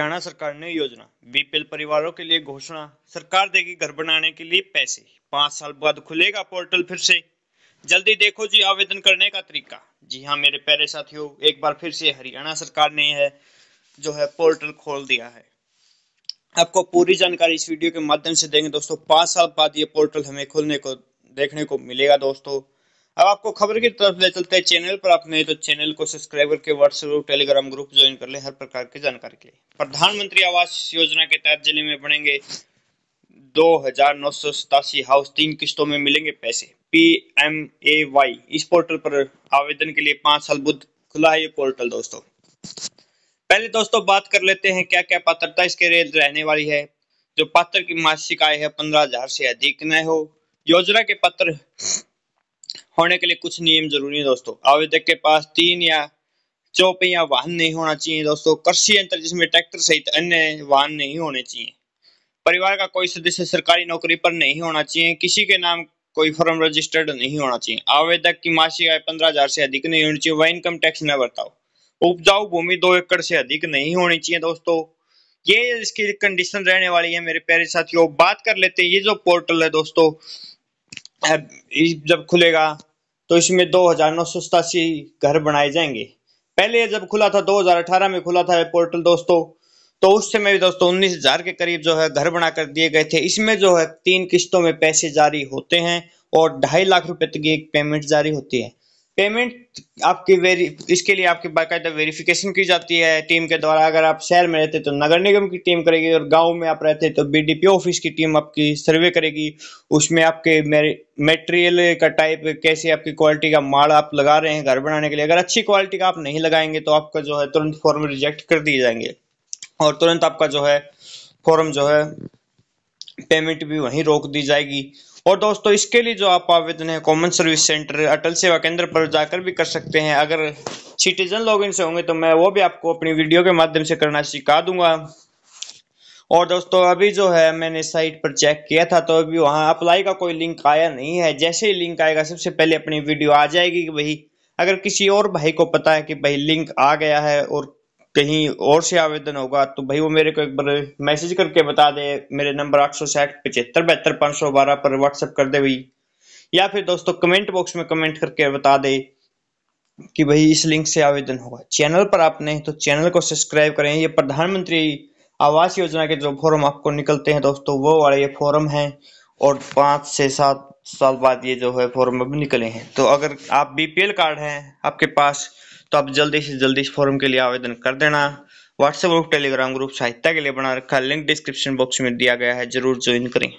हरियाणा सरकार ने योजना बीपीएल परिवारों के लिए घोषणा सरकार देगी घर बनाने के लिए पैसे पांच साल बाद खुलेगा पोर्टल फिर से जल्दी देखो जी आवेदन करने का तरीका जी हाँ मेरे प्यारे साथियों एक बार फिर से हरियाणा सरकार ने है जो है पोर्टल खोल दिया है आपको पूरी जानकारी इस वीडियो के माध्यम से देंगे दोस्तों पांच साल बाद ये पोर्टल हमें खोलने को देखने को मिलेगा दोस्तों अब आपको खबर की तरफ ले चलते हैं चैनल पर आप नए तो चैनल को सब्सक्राइब करके व्हाट्सएप टेलीग्राम ग्रुप ज्वाइन कर ले हर प्रकार की जानकारी के लिए प्रधानमंत्री आवास योजना के तहत जिले में बनेंगे दो हजार नौ सौ सतासी हाउस तीन किस्तों में मिलेंगे पैसे पी एम ए वाई इस पोर्टल पर आवेदन के लिए पांच साल बुद्ध खुला है ये पोर्टल दोस्तों पहले दोस्तों बात कर लेते हैं क्या क्या पात्रता इसके रेल रहने वाली है जो पात्र की मासिक आय है पंद्रह हजार से अधिक न हो योजना के पात्र होने के लिए कुछ नियम जरूरी है दोस्तों आवेदक के पास तीन या चौपहिया वाहन नहीं होना चाहिए दोस्तों कृषि यंत्र जिसमें ट्रैक्टर सहित अन्य वाहन नहीं होने चाहिए परिवार का कोई सदस्य सरकारी नौकरी पर नहीं होना चाहिए किसी के नाम कोई फॉर्म रजिस्टर्ड नहीं होना चाहिए आवेदक की मासिक आय पंद्रह हजार से अधिक नहीं होनी चाहिए वह इनकम टैक्स न बताओ उपजाऊ भूमि दो एकड़ से अधिक नहीं होनी चाहिए दोस्तों ये इसकी कंडीशन रहने वाली है मेरे प्यारे साथियों बात कर लेते हैं ये जो पोर्टल है दोस्तों जब खुलेगा तो इसमें दो हजार नौ सौ सतासी घर बनाए जाएंगे पहले जब खुला था 2018 में खुला था ये पोर्टल दोस्तों तो उस समय भी दोस्तों उन्नीस हजार के करीब जो है घर बना कर दिए गए थे इसमें जो है तीन किस्तों में पैसे जारी होते हैं और ढाई लाख रुपए तक की एक पेमेंट जारी होती है पेमेंट आपकी वेरी इसके लिए आपकी बाकायदा वेरिफिकेशन की जाती है टीम के द्वारा अगर आप शहर में रहते तो नगर निगम की टीम करेगी और गांव में आप रहते तो बीडीपीओ ऑफिस की टीम आपकी सर्वे करेगी उसमें आपके मेटेरियल का टाइप कैसे आपकी क्वालिटी का माल आप लगा रहे हैं घर बनाने के लिए अगर अच्छी क्वालिटी का आप नहीं लगाएंगे तो आपका जो है तुरंत फॉर्म रिजेक्ट कर दिए जाएंगे और तुरंत आपका जो है फॉर्म जो है पेमेंट भी वहीं रोक दी जाएगी और दोस्तों इसके लिए जो आप आवेदन है कॉमन सर्विस सेंटर अटल सेवा केंद्र पर जाकर भी कर सकते हैं अगर सिटीजन लॉग इन से होंगे तो मैं वो भी आपको अपनी वीडियो के माध्यम से करना सिखा दूंगा और दोस्तों अभी जो है मैंने साइट पर चेक किया था तो अभी वहाँ अप्लाई का कोई लिंक आया नहीं है जैसे ही लिंक आएगा सबसे पहले अपनी वीडियो आ जाएगी कि भाई अगर किसी और भाई को पता है कि भाई लिंक आ गया है और कहीं और से आवेदन होगा तो भाई वो मेरे को एक बार मैसेज करके बता दे मेरे नंबर आठ सौ साठ पचहत्तर बहत्तर पाँच सौ बारह पर व्हाट्सएप कर दे भाई या फिर दोस्तों कमेंट बॉक्स में कमेंट करके बता दे कि भाई इस लिंक से आवेदन होगा चैनल पर आपने तो चैनल को सब्सक्राइब करें ये प्रधानमंत्री आवास योजना के जो फॉर्म आपको निकलते हैं दोस्तों वो वाले ये फॉर्म हैं और पाँच से सात साल बाद ये जो है फॉर्म अब निकले हैं तो अगर आप बीपीएल कार्ड हैं आपके पास तो आप जल्दी से जल्दी इस फॉर्म के लिए आवेदन कर देना व्हाट्सएप ग्रुप टेलीग्राम ग्रुप सहायता के लिए बना रखा लिंक डिस्क्रिप्शन बॉक्स में दिया गया है जरूर ज्वाइन करें